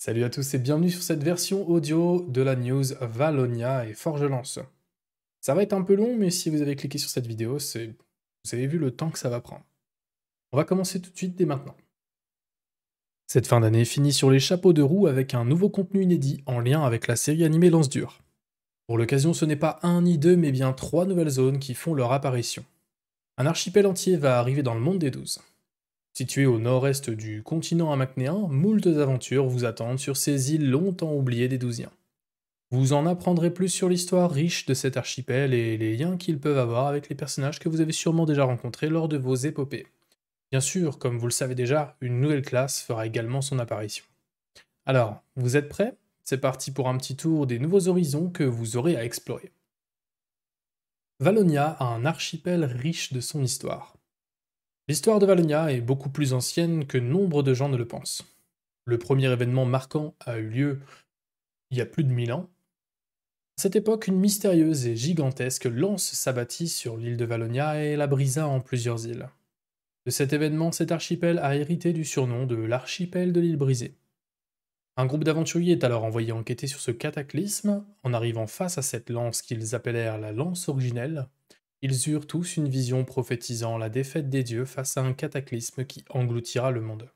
Salut à tous et bienvenue sur cette version audio de la news Valonia et Forge Lance. Ça va être un peu long, mais si vous avez cliqué sur cette vidéo, vous avez vu le temps que ça va prendre. On va commencer tout de suite dès maintenant. Cette fin d'année finit sur les chapeaux de roue avec un nouveau contenu inédit en lien avec la série animée Lance Dure. Pour l'occasion, ce n'est pas un ni deux, mais bien trois nouvelles zones qui font leur apparition. Un archipel entier va arriver dans le monde des douze. Situé au nord-est du continent amacnéen, moultes aventures vous attendent sur ces îles longtemps oubliées des Douziens. Vous en apprendrez plus sur l'histoire riche de cet archipel et les liens qu'ils peuvent avoir avec les personnages que vous avez sûrement déjà rencontrés lors de vos épopées. Bien sûr, comme vous le savez déjà, une nouvelle classe fera également son apparition. Alors, vous êtes prêts C'est parti pour un petit tour des nouveaux horizons que vous aurez à explorer. Valonia a un archipel riche de son histoire. L'histoire de Valonia est beaucoup plus ancienne que nombre de gens ne le pensent. Le premier événement marquant a eu lieu il y a plus de 1000 ans. À cette époque, une mystérieuse et gigantesque lance s'abattit sur l'île de Valonia et la brisa en plusieurs îles. De cet événement, cet archipel a hérité du surnom de l'archipel de l'île brisée. Un groupe d'aventuriers est alors envoyé enquêter sur ce cataclysme. En arrivant face à cette lance qu'ils appellèrent la lance originelle, ils eurent tous une vision prophétisant la défaite des dieux face à un cataclysme qui engloutira le monde.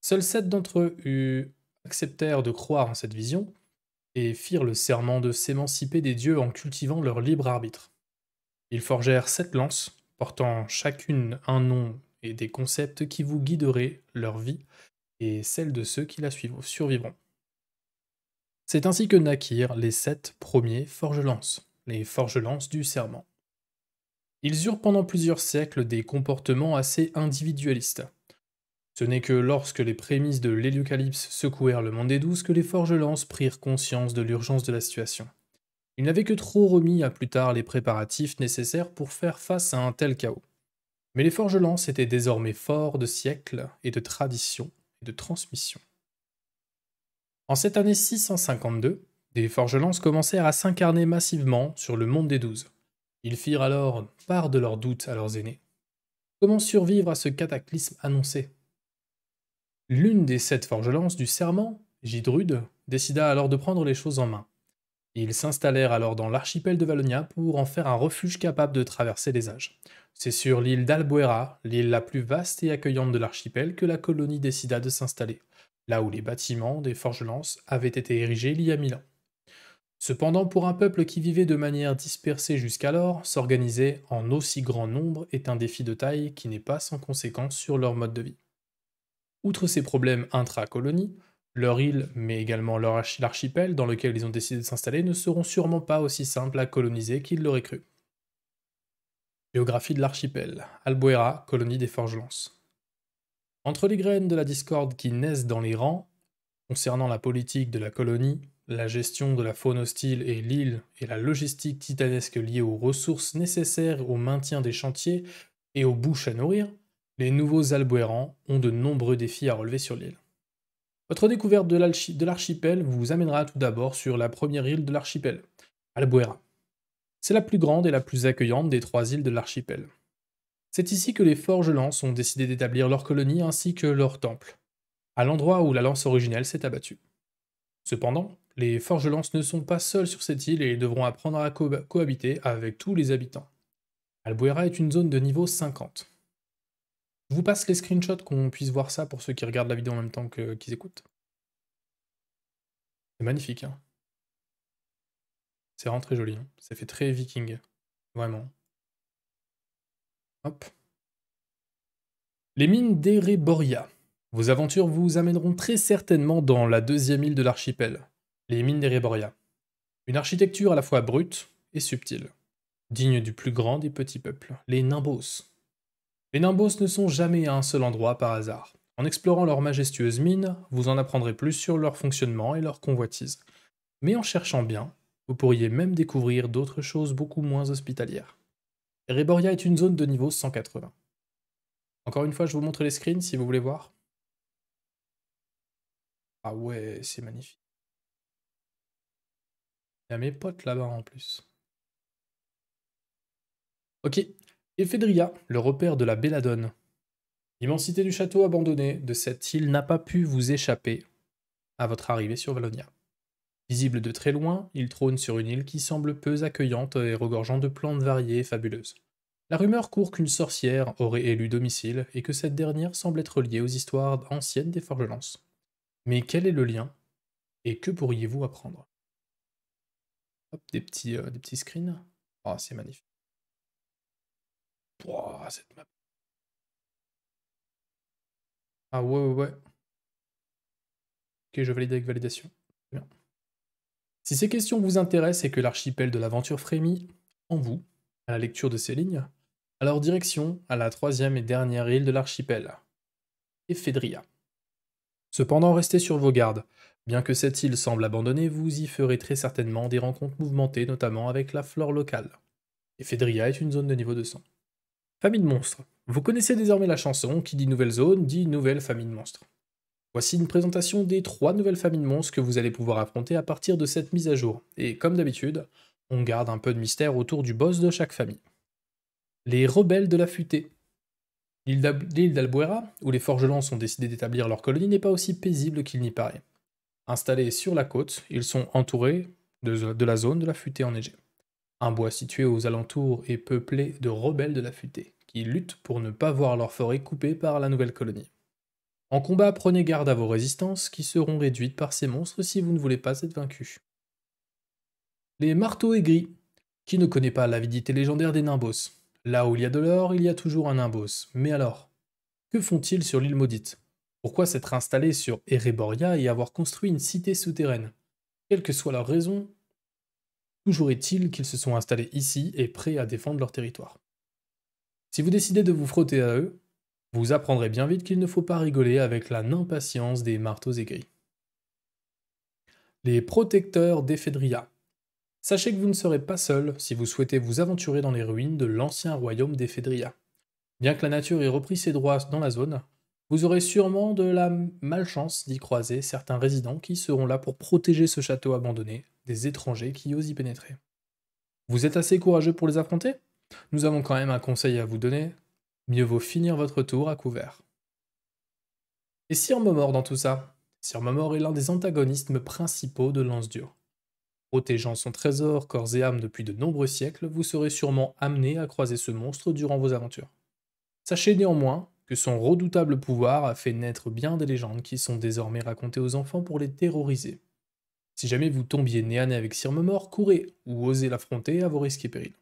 Seuls sept d'entre eux acceptèrent de croire en cette vision et firent le serment de s'émanciper des dieux en cultivant leur libre arbitre. Ils forgèrent sept lances, portant chacune un nom et des concepts qui vous guideraient leur vie et celle de ceux qui la survivront. C'est ainsi que naquirent les sept premiers forge-lances, les forge-lances du serment ils eurent pendant plusieurs siècles des comportements assez individualistes. Ce n'est que lorsque les prémices de l'Héliocalypse secouèrent le monde des douze que les forgelans prirent conscience de l'urgence de la situation. Ils n'avaient que trop remis à plus tard les préparatifs nécessaires pour faire face à un tel chaos. Mais les forgelans étaient désormais forts de siècles et de traditions et de transmissions. En cette année 652, des forgelans commencèrent à s'incarner massivement sur le monde des douze. Ils firent alors part de leurs doutes à leurs aînés. Comment survivre à ce cataclysme annoncé L'une des sept forgelances du serment, Gidrude, décida alors de prendre les choses en main. Ils s'installèrent alors dans l'archipel de Valonia pour en faire un refuge capable de traverser les âges. C'est sur l'île d'Albuera, l'île la plus vaste et accueillante de l'archipel, que la colonie décida de s'installer, là où les bâtiments des forgelances avaient été érigés il y a mille ans. Cependant, pour un peuple qui vivait de manière dispersée jusqu'alors, s'organiser en aussi grand nombre est un défi de taille qui n'est pas sans conséquence sur leur mode de vie. Outre ces problèmes intra-colonies, leur île, mais également l'archipel dans lequel ils ont décidé de s'installer, ne seront sûrement pas aussi simples à coloniser qu'ils l'auraient cru. Géographie de l'archipel. Albuera, colonie des Forgelances Entre les graines de la discorde qui naissent dans les rangs, concernant la politique de la colonie, la gestion de la faune hostile et l'île et la logistique titanesque liée aux ressources nécessaires au maintien des chantiers et aux bouches à nourrir, les nouveaux Albuérans ont de nombreux défis à relever sur l'île. Votre découverte de l'archipel vous amènera tout d'abord sur la première île de l'archipel, Albuera. C'est la plus grande et la plus accueillante des trois îles de l'archipel. C'est ici que les forges-lances ont décidé d'établir leur colonie ainsi que leur temple, à l'endroit où la lance originelle s'est abattue. Cependant, les forges ne sont pas seuls sur cette île et ils devront apprendre à cohabiter avec tous les habitants. Albuera est une zone de niveau 50. Je vous passe les screenshots qu'on puisse voir ça pour ceux qui regardent la vidéo en même temps qu'ils écoutent. C'est magnifique. Hein. C'est vraiment très joli. Hein. ça fait très viking. Vraiment. Hop. Les mines d'Ereboria. Vos aventures vous amèneront très certainement dans la deuxième île de l'archipel. Les mines d'Ereboria. Une architecture à la fois brute et subtile, digne du plus grand des petits peuples, les Nimbos. Les Nimbos ne sont jamais à un seul endroit par hasard. En explorant leurs majestueuses mines, vous en apprendrez plus sur leur fonctionnement et leur convoitise. Mais en cherchant bien, vous pourriez même découvrir d'autres choses beaucoup moins hospitalières. Ereboria est une zone de niveau 180. Encore une fois, je vous montre les screens si vous voulez voir. Ah ouais, c'est magnifique mes potes là-bas en plus. Ok. Ephedria, le repère de la Belladone. L'immensité du château abandonné de cette île n'a pas pu vous échapper à votre arrivée sur Valonia. Visible de très loin, il trône sur une île qui semble peu accueillante et regorgeant de plantes variées et fabuleuses. La rumeur court qu'une sorcière aurait élu domicile et que cette dernière semble être liée aux histoires anciennes des Forgelances. Mais quel est le lien et que pourriez-vous apprendre des petits, euh, des petits screens. Oh, c'est magnifique. Ah ouais, ouais, ouais. Ok, je valide avec validation. Si ces questions vous intéressent et que l'archipel de l'aventure frémit en vous, à la lecture de ces lignes, alors direction à la troisième et dernière île de l'archipel, Ephedria. Cependant, restez sur vos gardes, Bien que cette île semble abandonnée, vous y ferez très certainement des rencontres mouvementées, notamment avec la flore locale. Fedria est une zone de niveau 200. Famille de monstres. Vous connaissez désormais la chanson, qui dit nouvelle zone, dit nouvelle famille de monstres. Voici une présentation des trois nouvelles familles de monstres que vous allez pouvoir affronter à partir de cette mise à jour, et comme d'habitude, on garde un peu de mystère autour du boss de chaque famille. Les rebelles de la futée. L'île d'Albuera, où les forgelants ont décidé d'établir leur colonie, n'est pas aussi paisible qu'il n'y paraît. Installés sur la côte, ils sont entourés de, la zone de la futée enneigée. Un bois situé aux alentours est peuplé de rebelles de la futée, qui luttent pour ne pas voir leur forêt coupée par la nouvelle colonie. En combat, prenez garde à vos résistances, qui seront réduites par ces monstres si vous ne voulez pas être vaincus. Les marteaux aigris. Qui ne connaît pas l'avidité légendaire des Nimbos Là où il y a de l'or, il y a toujours un Nimbos. Mais alors Que font-ils sur l'île maudite pourquoi s'être installé sur Ereboria et avoir construit une cité souterraine Quelle que soit leur raison, toujours est-il qu'ils se sont installés ici et prêts à défendre leur territoire. Si vous décidez de vous frotter à eux, vous apprendrez bien vite qu'il ne faut pas rigoler avec la n'impatience des marteaux aigris. Les protecteurs d'Ephedria. Sachez que vous ne serez pas seul si vous souhaitez vous aventurer dans les ruines de l'ancien royaume d'Ephedria. Bien que la nature ait repris ses droits dans la zone, vous aurez sûrement de la malchance d'y croiser certains résidents qui seront là pour protéger ce château abandonné des étrangers qui osent y pénétrer. Vous êtes assez courageux pour les affronter Nous avons quand même un conseil à vous donner. Mieux vaut finir votre tour à couvert. Et Sir Momor dans tout ça Sir Momor est l'un des antagonismes principaux de Lance Dur. Protégeant son trésor corps et âme depuis de nombreux siècles, vous serez sûrement amené à croiser ce monstre durant vos aventures. Sachez néanmoins que son redoutable pouvoir a fait naître bien des légendes qui sont désormais racontées aux enfants pour les terroriser. Si jamais vous tombiez nez à nez avec Sir Mort, courez ou osez l'affronter à vos risques et périls.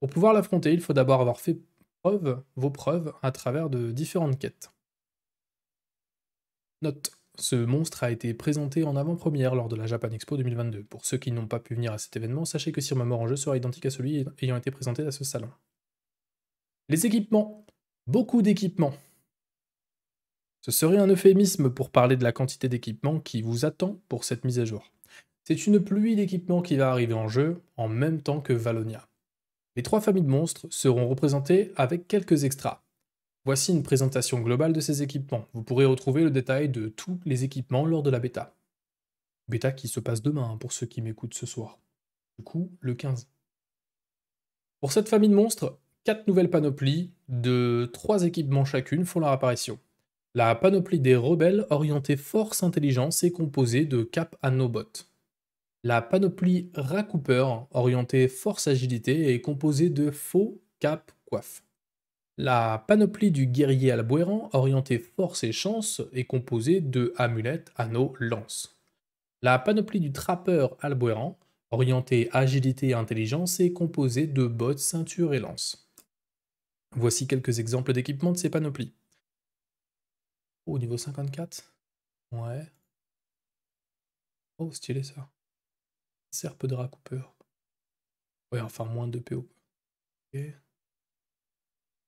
Pour pouvoir l'affronter, il faut d'abord avoir fait preuve, vos preuves à travers de différentes quêtes. Note, ce monstre a été présenté en avant-première lors de la Japan Expo 2022. Pour ceux qui n'ont pas pu venir à cet événement, sachez que Sir Mort en jeu sera identique à celui ayant été présenté à ce salon. Les équipements beaucoup d'équipements. Ce serait un euphémisme pour parler de la quantité d'équipements qui vous attend pour cette mise à jour. C'est une pluie d'équipements qui va arriver en jeu en même temps que Valonia. Les trois familles de monstres seront représentées avec quelques extras. Voici une présentation globale de ces équipements. Vous pourrez retrouver le détail de tous les équipements lors de la bêta. Bêta qui se passe demain hein, pour ceux qui m'écoutent ce soir. Du coup, le 15. Pour cette famille de monstres, quatre nouvelles panoplies de trois équipements chacune font leur apparition. La panoplie des rebelles orientée force intelligence est composée de cap à bottes La panoplie racoupeur, orientée force agilité est composée de faux cap coiffe. La panoplie du guerrier albuérant, orientée force et chance est composée de amulette, anneau, lance. La panoplie du trappeur albuérant, orientée agilité et intelligence est composée de bottes, ceinture et lance. Voici quelques exemples d'équipements de ces panoplies. au niveau 54 Ouais. Oh, stylé ça. Serpe de racoupeur. Ouais, enfin, moins de PO. Ok.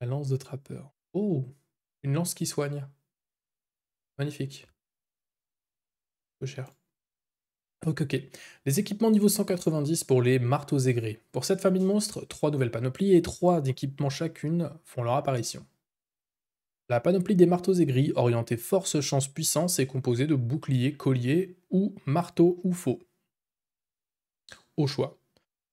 La lance de trappeur. Oh, une lance qui soigne. Magnifique. Peu cher. Ok, ok. Les équipements niveau 190 pour les marteaux aigris. Pour cette famille de monstres, 3 nouvelles panoplies et 3 d'équipements chacune font leur apparition. La panoplie des marteaux aigris, orientée force, chance, puissance, est composée de boucliers, colliers ou marteaux ou faux. Au choix.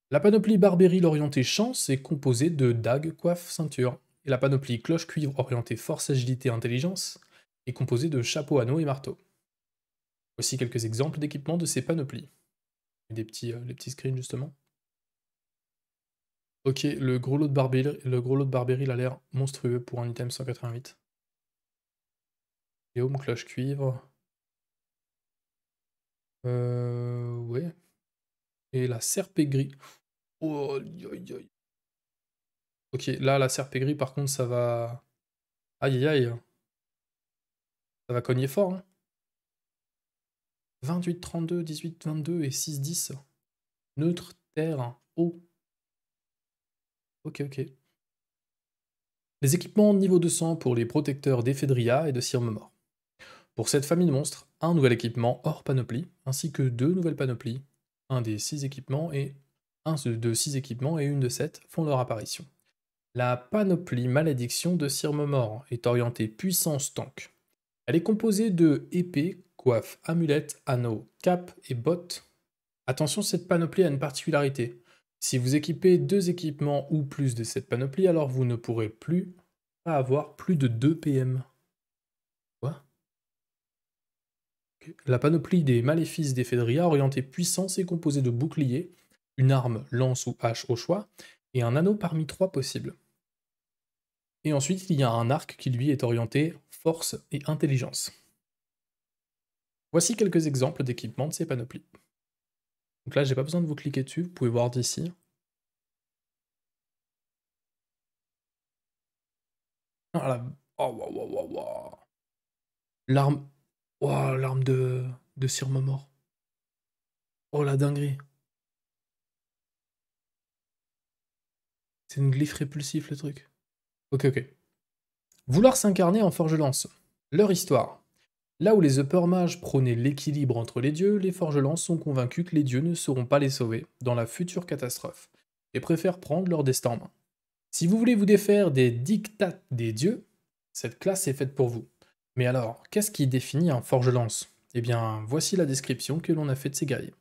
La panoplie barbérie, orientée chance, est composée de dagues, coiffe, ceinture. Et la panoplie cloche cuivre, orientée force, agilité, intelligence, est composée de chapeau, anneau et marteau. Voici quelques exemples d'équipements de ces panoplies. Des petits, euh, les petits screens justement. Ok, le gros lot de et le gros lot de il a l'air monstrueux pour un item 188. mon cloche cuivre. Euh, ouais. Et la serpe gris. Oh, Ok, là, la serpe gris, par contre, ça va... Aïe, aïe, aïe. Ça va cogner fort, hein. 28, 32, 18, 22 et 6, 10. Neutre, terre, eau. Ok, ok. Les équipements niveau 200 pour les protecteurs d'Ephedria et de Sirmemor. Pour cette famille de monstres, un nouvel équipement hors panoplie, ainsi que deux nouvelles panoplies, un des six équipements et un de six équipements et une de sept font leur apparition. La panoplie malédiction de Sirmemor est orientée puissance tank. Elle est composée de épées coiffe, amulette, anneau, cap et bottes. Attention, cette panoplie a une particularité. Si vous équipez deux équipements ou plus de cette panoplie, alors vous ne pourrez plus avoir plus de 2 PM. Quoi La panoplie des maléfices d'Ephedria, orientée puissance, est composée de boucliers, une arme, lance ou hache au choix, et un anneau parmi trois possibles. Et ensuite, il y a un arc qui lui est orienté force et intelligence. Voici quelques exemples d'équipements de ces panoplies. Donc là, j'ai pas besoin de vous cliquer dessus, vous pouvez voir d'ici. Ah, oh, l'arme... Oh, l'arme de... de Sir Mort. Oh la dinguerie. C'est une glyphe répulsif le truc. Ok, ok. Vouloir s'incarner en forge lance. Leur histoire. Là où les Upper Mages prônaient l'équilibre entre les dieux, les Forgelans sont convaincus que les dieux ne sauront pas les sauver dans la future catastrophe, et préfèrent prendre leur destin en main. Si vous voulez vous défaire des dictats des dieux, cette classe est faite pour vous. Mais alors, qu'est-ce qui définit un Forgelance Eh bien, voici la description que l'on a faite de ces guerriers.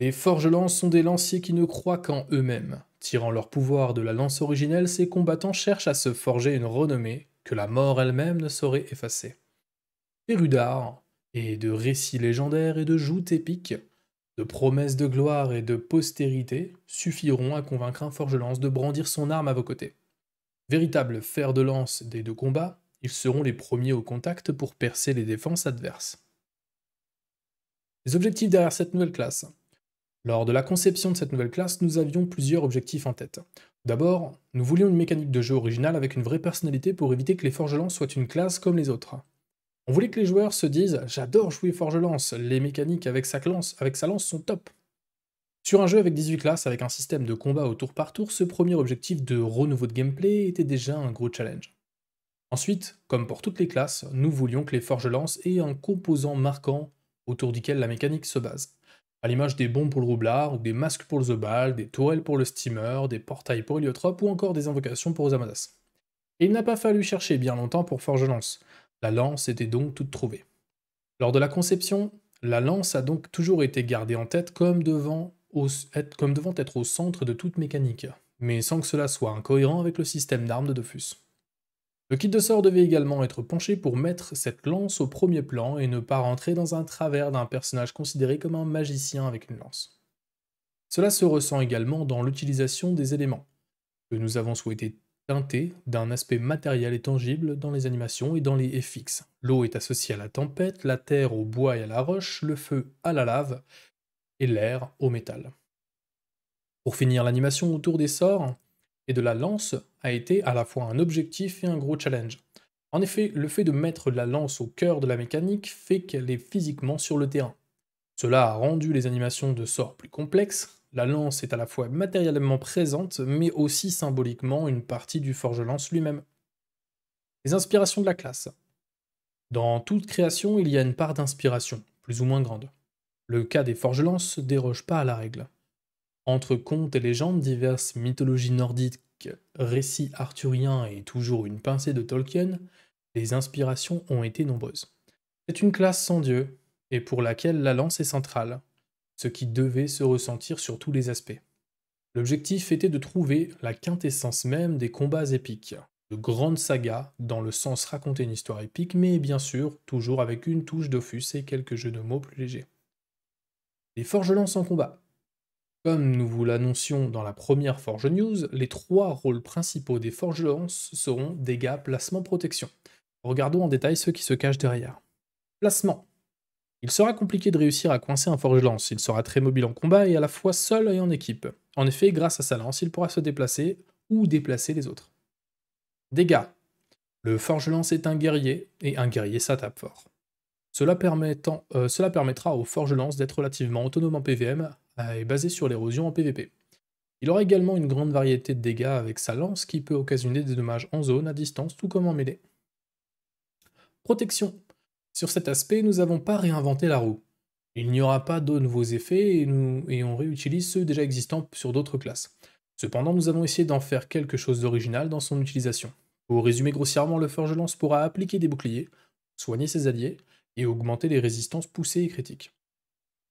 Les Forgelans sont des lanciers qui ne croient qu'en eux-mêmes. Tirant leur pouvoir de la lance originelle, ces combattants cherchent à se forger une renommée que la mort elle-même ne saurait effacer d'art et de récits légendaires et de joutes épiques, de promesses de gloire et de postérité suffiront à convaincre un forgelance de brandir son arme à vos côtés. Véritables fer de lance des deux combats, ils seront les premiers au contact pour percer les défenses adverses. Les objectifs derrière cette nouvelle classe. Lors de la conception de cette nouvelle classe, nous avions plusieurs objectifs en tête. D'abord, nous voulions une mécanique de jeu originale avec une vraie personnalité pour éviter que les forge-lances soient une classe comme les autres. On voulait que les joueurs se disent J'adore jouer Forge Lance, les mécaniques avec sa, lance, avec sa lance sont top. Sur un jeu avec 18 classes, avec un système de combat au tour par tour, ce premier objectif de renouveau de gameplay était déjà un gros challenge. Ensuite, comme pour toutes les classes, nous voulions que les Forge Lance aient un composant marquant autour duquel la mécanique se base. À l'image des bombes pour le roublard, ou des masques pour le zobal, des tourelles pour le steamer, des portails pour Heliotrope, ou encore des invocations pour Osamadas. Et il n'a pas fallu chercher bien longtemps pour Forge Lance. La lance était donc toute trouvée. Lors de la conception, la lance a donc toujours été gardée en tête comme devant, être, comme devant être au centre de toute mécanique, mais sans que cela soit incohérent avec le système d'armes de Dofus. Le kit de sort devait également être penché pour mettre cette lance au premier plan et ne pas rentrer dans un travers d'un personnage considéré comme un magicien avec une lance. Cela se ressent également dans l'utilisation des éléments, que nous avons souhaité teintée d'un aspect matériel et tangible dans les animations et dans les fixes. L'eau est associée à la tempête, la terre au bois et à la roche, le feu à la lave et l'air au métal. Pour finir, l'animation autour des sorts et de la lance a été à la fois un objectif et un gros challenge. En effet, le fait de mettre la lance au cœur de la mécanique fait qu'elle est physiquement sur le terrain. Cela a rendu les animations de sorts plus complexes, la lance est à la fois matériellement présente, mais aussi symboliquement une partie du forge-lance lui-même. Les inspirations de la classe. Dans toute création, il y a une part d'inspiration, plus ou moins grande. Le cas des ne déroge pas à la règle. Entre contes et légendes, diverses mythologies nordiques, récits arthuriens et toujours une pincée de Tolkien, les inspirations ont été nombreuses. C'est une classe sans dieu, et pour laquelle la lance est centrale, ce qui devait se ressentir sur tous les aspects. L'objectif était de trouver la quintessence même des combats épiques, de grandes sagas dans le sens raconter une histoire épique, mais bien sûr toujours avec une touche d'offus et quelques jeux de mots plus légers. Les forges lances en combat. Comme nous vous l'annoncions dans la première Forge News, les trois rôles principaux des forges seront dégâts, placement, protection. Regardons en détail ce qui se cachent derrière. Placement. Il sera compliqué de réussir à coincer un forge-lance, il sera très mobile en combat et à la fois seul et en équipe. En effet, grâce à sa lance, il pourra se déplacer ou déplacer les autres. Dégâts. Le forge-lance est un guerrier, et un guerrier ça tape fort. Cela, euh, cela permettra au forge-lance d'être relativement autonome en PVM euh, et basé sur l'érosion en PVP. Il aura également une grande variété de dégâts avec sa lance qui peut occasionner des dommages en zone, à distance, tout comme en mêlée. Protection. Sur cet aspect, nous n'avons pas réinventé la roue. Il n'y aura pas de nouveaux effets et, nous, on réutilise ceux déjà existants sur d'autres classes. Cependant, nous avons essayé d'en faire quelque chose d'original dans son utilisation. Pour résumer grossièrement, le Forge Lance pourra appliquer des boucliers, soigner ses alliés et augmenter les résistances poussées et critiques.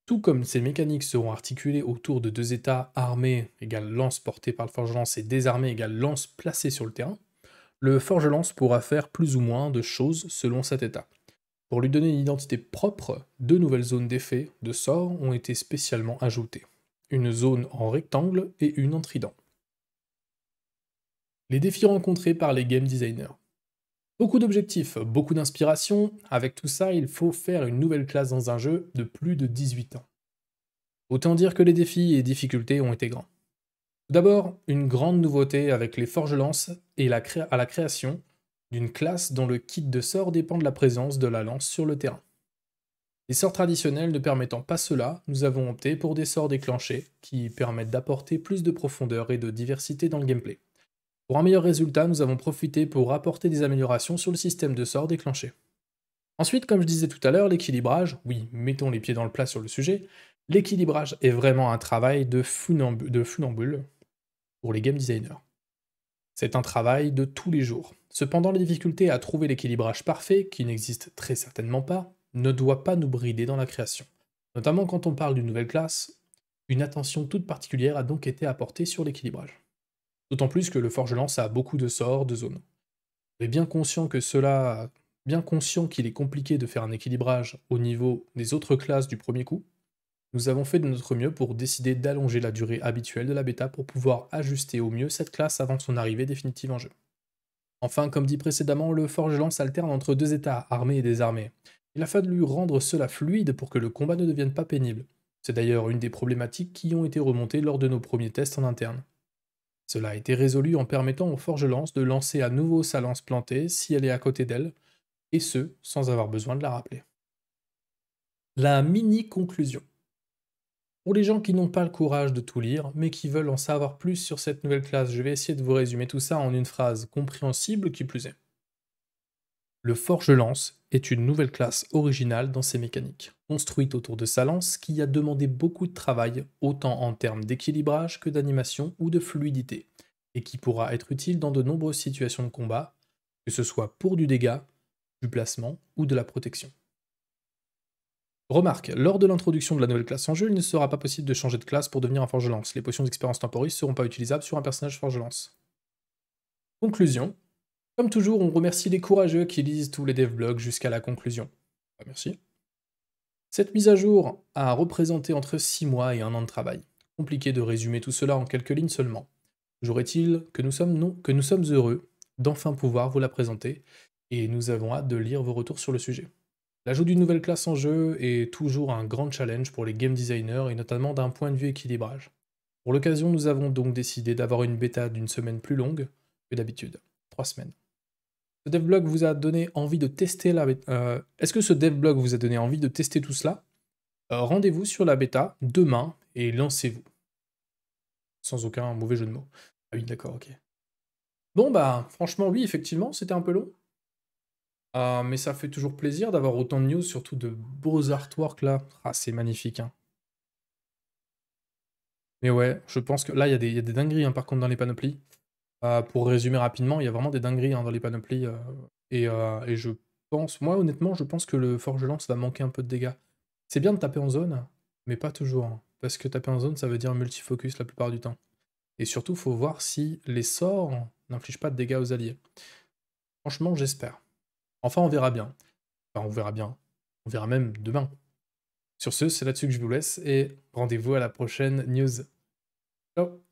Tout comme ces mécaniques seront articulées autour de deux états armés égale lance portée par le forge-lance et désarmé égale lance placée sur le terrain, le forge-lance pourra faire plus ou moins de choses selon cet état. Pour lui donner une identité propre, deux nouvelles zones d'effet de sort ont été spécialement ajoutées, une zone en rectangle et une en trident. Les défis rencontrés par les game designers. Beaucoup d'objectifs, beaucoup d'inspiration, avec tout ça, il faut faire une nouvelle classe dans un jeu de plus de 18 ans. Autant dire que les défis et difficultés ont été grands. Tout d'abord, une grande nouveauté avec les forges lances et à la création d'une classe dont le kit de sort dépend de la présence de la lance sur le terrain. Les sorts traditionnels ne permettant pas cela, nous avons opté pour des sorts déclenchés, qui permettent d'apporter plus de profondeur et de diversité dans le gameplay. Pour un meilleur résultat, nous avons profité pour apporter des améliorations sur le système de sorts déclenchés. Ensuite, comme je disais tout à l'heure, l'équilibrage, oui, mettons les pieds dans le plat sur le sujet, l'équilibrage est vraiment un travail de, de funambule pour les game designers. C'est un travail de tous les jours. Cependant, la difficulté à trouver l'équilibrage parfait, qui n'existe très certainement pas, ne doit pas nous brider dans la création. Notamment quand on parle d'une nouvelle classe, une attention toute particulière a donc été apportée sur l'équilibrage. D'autant plus que le forge-lance a beaucoup de sorts, de zones. Mais bien conscient que cela, bien conscient qu'il est compliqué de faire un équilibrage au niveau des autres classes du premier coup, nous avons fait de notre mieux pour décider d'allonger la durée habituelle de la bêta pour pouvoir ajuster au mieux cette classe avant son arrivée définitive en jeu. Enfin, comme dit précédemment, le forge-lance alterne entre deux états, armés et désarmés. Il a fallu rendre cela fluide pour que le combat ne devienne pas pénible. C'est d'ailleurs une des problématiques qui ont été remontées lors de nos premiers tests en interne. Cela a été résolu en permettant au forge-lance de lancer à nouveau sa lance plantée si elle est à côté d'elle, et ce, sans avoir besoin de la rappeler. La mini-conclusion. Pour les gens qui n'ont pas le courage de tout lire, mais qui veulent en savoir plus sur cette nouvelle classe, je vais essayer de vous résumer tout ça en une phrase compréhensible qui plus est. Le Forge Lance est une nouvelle classe originale dans ses mécaniques, construite autour de sa lance qui a demandé beaucoup de travail, autant en termes d'équilibrage que d'animation ou de fluidité, et qui pourra être utile dans de nombreuses situations de combat, que ce soit pour du dégât, du placement ou de la protection. Remarque, lors de l'introduction de la nouvelle classe en jeu, il ne sera pas possible de changer de classe pour devenir un forgelance. Les potions d'expérience temporiste ne seront pas utilisables sur un personnage forgelance. Conclusion. Comme toujours, on remercie les courageux qui lisent tous les dev jusqu'à la conclusion. Bah, merci. Cette mise à jour a représenté entre 6 mois et 1 an de travail. Compliqué de résumer tout cela en quelques lignes seulement. jaurais est-il que, que nous sommes heureux d'enfin pouvoir vous la présenter et nous avons hâte de lire vos retours sur le sujet. L'ajout d'une nouvelle classe en jeu est toujours un grand challenge pour les game designers et notamment d'un point de vue équilibrage. Pour l'occasion, nous avons donc décidé d'avoir une bêta d'une semaine plus longue que d'habitude, trois semaines. Ce blog vous a donné envie de tester la bêta. Euh, est-ce que ce blog vous a donné envie de tester tout cela euh, Rendez-vous sur la bêta demain et lancez-vous. Sans aucun mauvais jeu de mots. Ah oui, d'accord, ok. Bon bah franchement oui, effectivement, c'était un peu long. Ah, mais ça fait toujours plaisir d'avoir autant de news, surtout de beaux artworks là. Ah, c'est magnifique. Hein. Mais ouais, je pense que là, il y, a des dingueries hein, par contre dans les panoplies. Ah, pour résumer rapidement, il y a vraiment des dingueries hein, dans les panoplies. Euh, euh, et, je pense, moi honnêtement, je pense que le Forge Lance va manquer un peu de dégâts. C'est bien de taper en zone, mais pas toujours. parce que taper en zone, ça veut dire multifocus la plupart du temps. Et surtout, faut voir si les sorts n'infligent pas de dégâts aux alliés. Franchement, j'espère. Enfin, on verra bien. Enfin, on verra bien. On verra même demain. Sur ce, c'est là-dessus que je vous laisse et rendez-vous à la prochaine news. Ciao